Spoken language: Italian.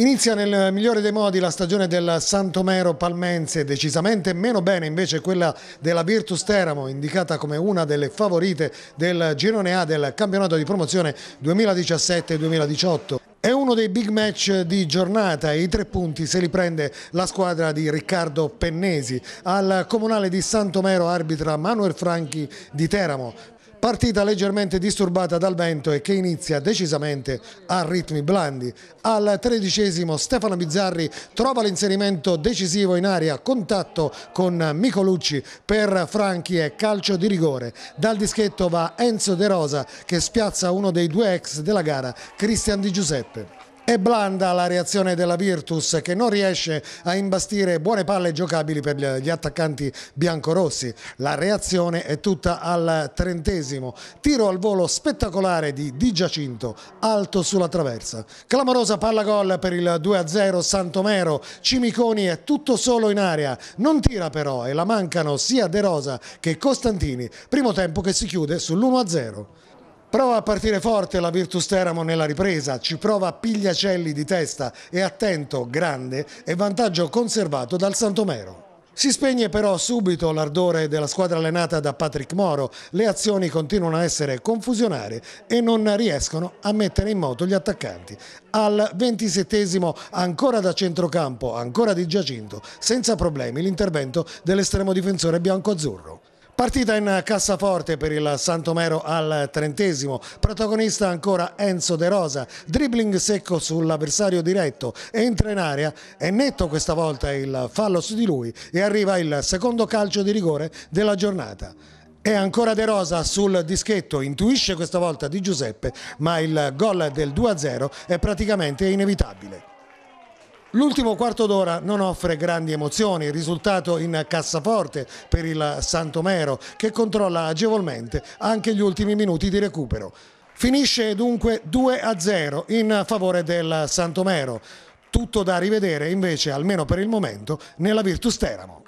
Inizia nel migliore dei modi la stagione del Santomero Palmense, decisamente meno bene invece quella della Virtus Teramo, indicata come una delle favorite del girone A del campionato di promozione 2017-2018. È uno dei big match di giornata e i tre punti se li prende la squadra di Riccardo Pennesi. Al comunale di Santomero arbitra Manuel Franchi di Teramo. Partita leggermente disturbata dal vento e che inizia decisamente a ritmi blandi. Al tredicesimo Stefano Bizzarri trova l'inserimento decisivo in aria, contatto con Micolucci per Franchi e calcio di rigore. Dal dischetto va Enzo De Rosa che spiazza uno dei due ex della gara, Cristian Di Giuseppe. È blanda la reazione della Virtus che non riesce a imbastire buone palle giocabili per gli attaccanti biancorossi. La reazione è tutta al trentesimo. Tiro al volo spettacolare di Di Giacinto, alto sulla traversa. Clamorosa palla gol per il 2-0 Santomero. Cimiconi è tutto solo in area. Non tira però e la mancano sia De Rosa che Costantini. Primo tempo che si chiude sull'1-0. Prova a partire forte la Virtus Teramo nella ripresa, ci prova Pigliacelli di testa e attento, grande e vantaggio conservato dal Santomero. Si spegne però subito l'ardore della squadra allenata da Patrick Moro, le azioni continuano a essere confusionarie e non riescono a mettere in moto gli attaccanti. Al ventisettesimo ancora da centrocampo, ancora di Giacinto, senza problemi l'intervento dell'estremo difensore bianco-azzurro. Partita in cassaforte per il Santomero al trentesimo, protagonista ancora Enzo De Rosa, dribbling secco sull'avversario diretto, entra in area, è netto questa volta il fallo su di lui e arriva il secondo calcio di rigore della giornata. E ancora De Rosa sul dischetto, intuisce questa volta di Giuseppe, ma il gol del 2-0 è praticamente inevitabile. L'ultimo quarto d'ora non offre grandi emozioni, risultato in cassaforte per il Santomero che controlla agevolmente anche gli ultimi minuti di recupero. Finisce dunque 2-0 in favore del Santomero, tutto da rivedere invece almeno per il momento nella Virtus Teramo.